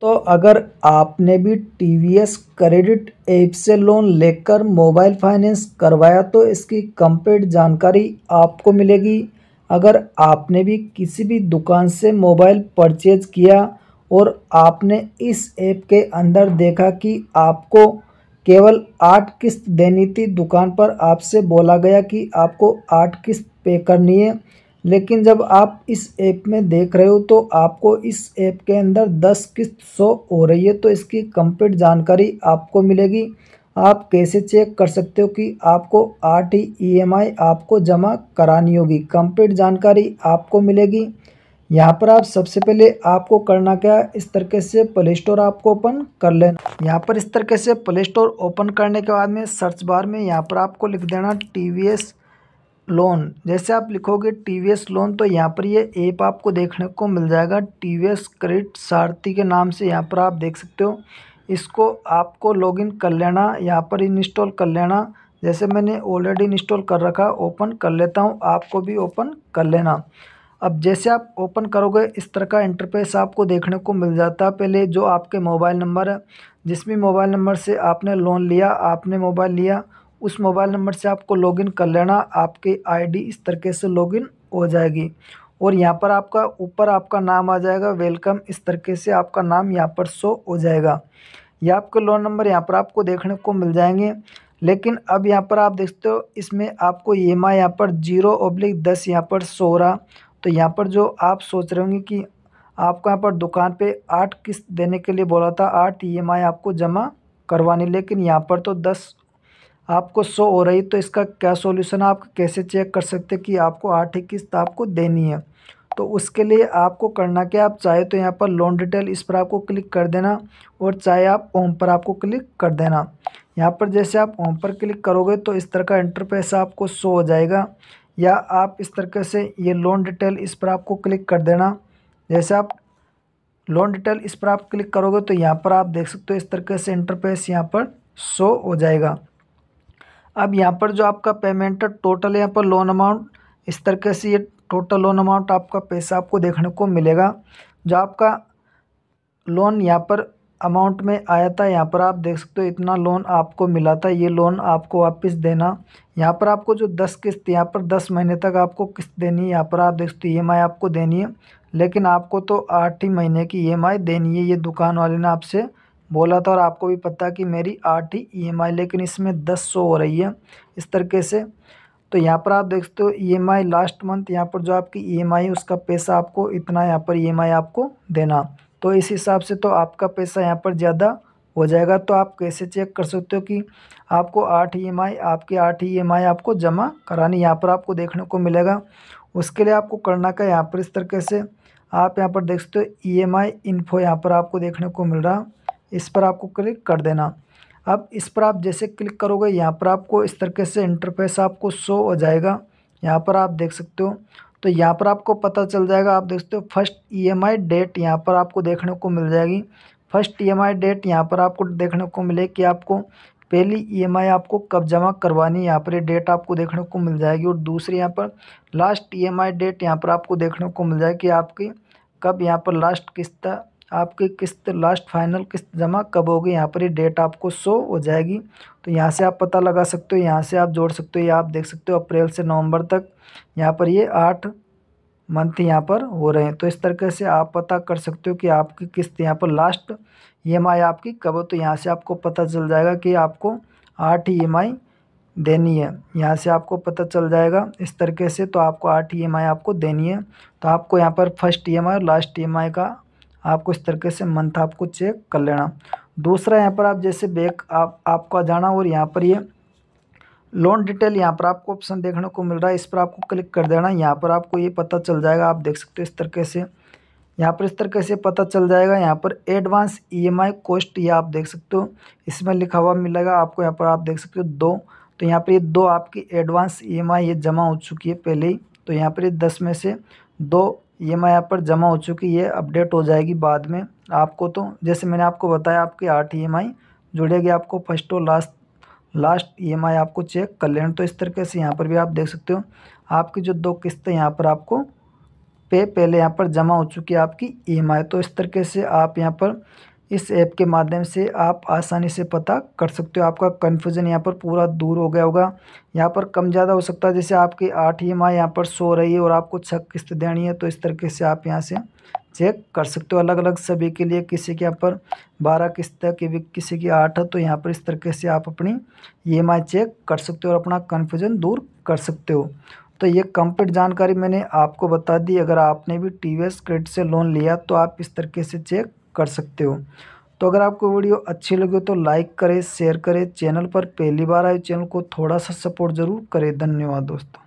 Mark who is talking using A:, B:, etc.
A: तो अगर आपने भी T V S credit app से लोन लेकर मोबाइल फाइनेंस करवाया तो इसकी कंप्लीट जानकारी आपको मिलेगी अगर आपने भी किसी भी दुकान से मोबाइल परचेज किया और आपने इस ऐप के अंदर देखा कि आपको केवल आठ किस्त देनी थी दुकान पर आपसे बोला गया कि आपको आठ किस्त पे करनी है लेकिन जब आप इस ऐप में देख रहे हो तो आपको इस ऐप के अंदर दस किस्त शो हो रही है तो इसकी कंप्लीट जानकारी आपको मिलेगी आप कैसे चेक कर सकते हो कि आपको आर टी ई आपको जमा करानी होगी कंप्लीट जानकारी आपको मिलेगी यहाँ पर आप सबसे पहले आपको करना क्या है इस तरीके से प्ले स्टोर आपको ओपन कर लेना यहाँ पर इस तरीके से प्ले स्टोर ओपन करने के बाद में सर्च बार में यहाँ पर आपको लिख देना टी वी एस लोन जैसे आप लिखोगे टी वी एस लोन तो यहाँ पर ये ऐप आपको देखने को मिल जाएगा टी वी एस क्रेडिट सारथी के नाम से यहाँ पर आप देख सकते हो इसको आपको लॉगिन कर लेना यहाँ पर इंस्टॉल कर लेना जैसे मैंने ऑलरेडी इंस्टॉल कर रखा ओपन कर लेता हूँ आपको भी ओपन कर लेना अब जैसे आप ओपन करोगे इस तरह का इंटरफेस आपको देखने को मिल जाता है पहले जो आपके मोबाइल नंबर है जिस भी मोबाइल नंबर से आपने लोन लिया आपने मोबाइल लिया उस मोबाइल नंबर से आपको लॉगिन कर लेना आपकी आईडी इस तरीके से लॉगिन हो जाएगी और यहाँ पर आपका ऊपर आपका नाम आ जाएगा वेलकम इस तरीके से आपका नाम यहाँ पर शो हो जाएगा या आपके लोन नंबर यहाँ पर आपको देखने को मिल जाएंगे लेकिन अब यहाँ पर आप देखते हो इसमें आपको ई एम आई यहाँ पर जीरो ओब्लिक दस यहाँ पर सो रहा तो यहाँ पर जो आप सोच रहे होंगे कि आपको यहाँ पर दुकान पे आठ किस्त देने के लिए बोला था आठ ई एम आई आपको जमा करवानी लेकिन यहाँ पर तो दस आपको शो हो रही तो इसका क्या सॉल्यूशन आप कैसे चेक कर सकते कि आपको आठ किस्त आपको देनी है तो उसके लिए आपको करना क्या आप चाहे तो यहाँ पर लोन डिटेल इस पर आपको क्लिक कर देना और चाहे आप ओम पर आपको क्लिक कर देना यहाँ पर जैसे आप ओम पर क्लिक करोगे तो इस तरह का इंटरफेस आपको शो हो जाएगा या आप इस तरीके से ये लोन डिटेल इस पर आपको क्लिक कर देना जैसे आप लोन डिटेल इस पर आप क्लिक करोगे तो यहाँ पर आप देख सकते हो इस तरीके से इंटरफेस यहाँ पर शो हो जाएगा अब यहाँ पर जो आपका पेमेंट है टोटल यहाँ पर लोन अमाउंट इस तरीके से ये टोटल लोन अमाउंट आपका पैसा आपको देखने को मिलेगा जो आपका लोन यहाँ पर अमाउंट में आया था यहाँ पर आप देख सकते हो इतना लोन आपको मिला था ये लोन आपको वापस देना यहाँ पर आपको जो दस किस्त यहाँ पर दस महीने तक आपको किस्त देनी है यहाँ पर आप देख सकते हो ई e आपको देनी है लेकिन आपको तो आठ ही महीने की ई e देनी है ये दुकान वाले ने आपसे बोला था और आपको भी पता कि मेरी आठ ही ई एम आई लेकिन इसमें दस सौ हो रही है इस तरीके से तो यहाँ पर आप देख हो E M I last month यहाँ पर जो आपकी ई एम आई है उसका पैसा आपको इतना यहाँ पर ई एम आई आपको देना तो इस हिसाब से तो आपका पैसा यहाँ पर ज़्यादा हो जाएगा तो आप कैसे चेक कर सकते हो कि आपको आठ ई एम आई आपकी आठ ई एम आई आपको जमा करानी यहाँ पर आपको देखने को मिलेगा उसके लिए आपको करना का यहाँ पर इस तरीके से आप यहाँ पर देख सकते हो ई एम आई इन्फो यहाँ पर आपको देखने को मिल रहा इस पर आपको क्लिक कर देना अब इस पर आप जैसे क्लिक करोगे यहाँ पर आपको इस तरीके से इंटरफेस आपको शो हो जाएगा यहाँ पर आप देख सकते हो तो यहाँ पर आपको पता चल जाएगा आप देख सकते हो फर्स्ट ईएमआई डेट यहाँ पर आपको देखने को मिल जाएगी फर्स्ट ईएमआई डेट यहाँ पर आपको देखने को मिले कि आपको पहली ईएमआई e आपको कब जमा करवानी है यहाँ पर डेट आपको देखने को मिल जाएगी और दूसरी यहाँ पर लास्ट ईएमआई डेट यहाँ पर आपको देखने को मिल जाएगी कि आपकी कब यहाँ पर लास्ट किस्त आपकी किस्त लास्ट फाइनल किस्त जमा कब होगी यहाँ पर ये डेट आपको शो हो जाएगी तो यहाँ से आप पता लगा सकते हो यहाँ से आप जोड़ सकते हो या आप देख सकते हो अप्रैल से नवंबर तक यहाँ पर ये आठ मंथ यहाँ पर हो रहे हैं तो इस तरीके से आप पता कर सकते हो कि आपकी किस्त यहाँ पर लास्ट ई e आपकी कब हो तो यहाँ से आपको पता चल जाएगा कि आपको आठ ई e देनी है यहाँ से आपको पता चल जाएगा इस तरीके से तो आपको आठ ई e आपको देनी है तो आपको यहाँ पर फर्स्ट ई और लास्ट ई का आपको इस तरीके से मंथ आपको चेक कर लेना दूसरा यहाँ पर आप जैसे बैंक आप आपका जाना और यहाँ पर ये लोन डिटेल यहाँ पर आपको ऑप्शन देखने को मिल रहा है इस पर आपको क्लिक कर देना यहाँ पर आपको ये पता चल जाएगा आप देख सकते हो इस तरीके से यहाँ पर इस तरीके से पता चल जाएगा यहाँ पर एडवांस ईएमआई कॉस्ट ये आप देख सकते हो इसमें लिखा हुआ मिलेगा आपको यहाँ पर आप देख सकते हो दो तो यहाँ पर ये दो आपकी एडवांस आई e ये जमा हो चुकी है पहले ही तो यहाँ पर ये दस में से दो ई एम आई आप पर जमा हो चुकी है अपडेट हो जाएगी बाद में आपको तो जैसे मैंने आपको बताया आपकी आठ ई e एम आई जुड़ेगी आपको फर्स्ट और last last E M I आपको चेक कर लेना तो इस तरीके से यहाँ पर भी आप देख सकते हो आपकी जो दो किस्तें यहाँ पर आपको पे पहले यहाँ पर जमा हो चुकी है आपकी ई एम आई तो इस तरीके से आप यहाँ पर इस ऐप के माध्यम से आप आसानी से पता कर सकते हो आपका कन्फ्यूज़न यहाँ पर पूरा दूर हो गया होगा यहाँ पर कम ज़्यादा हो सकता है जैसे आपकी आठ ई एम आई यहाँ पर सो रही है और आपको छः किस्त देनी है तो इस तरीके से आप यहाँ से चेक कर सकते हो अलग अलग सभी के लिए किसी के यहाँ पर बारह किस्त है कि किसी की आठ है तो यहाँ पर इस तरीके से आप अपनी ई एम आई चेक कर सकते हो और अपना कन्फ्यूज़न दूर कर सकते हो तो ये कंप्लीट जानकारी मैंने आपको बता दी अगर आपने भी टी वी क्रेडिट से लोन लिया तो आप इस तरीके से चेक कर सकते हो तो अगर आपको वीडियो अच्छी लगे तो लाइक करें शेयर करें चैनल पर पहली बार आए चैनल को थोड़ा सा सपोर्ट ज़रूर करें धन्यवाद दोस्तों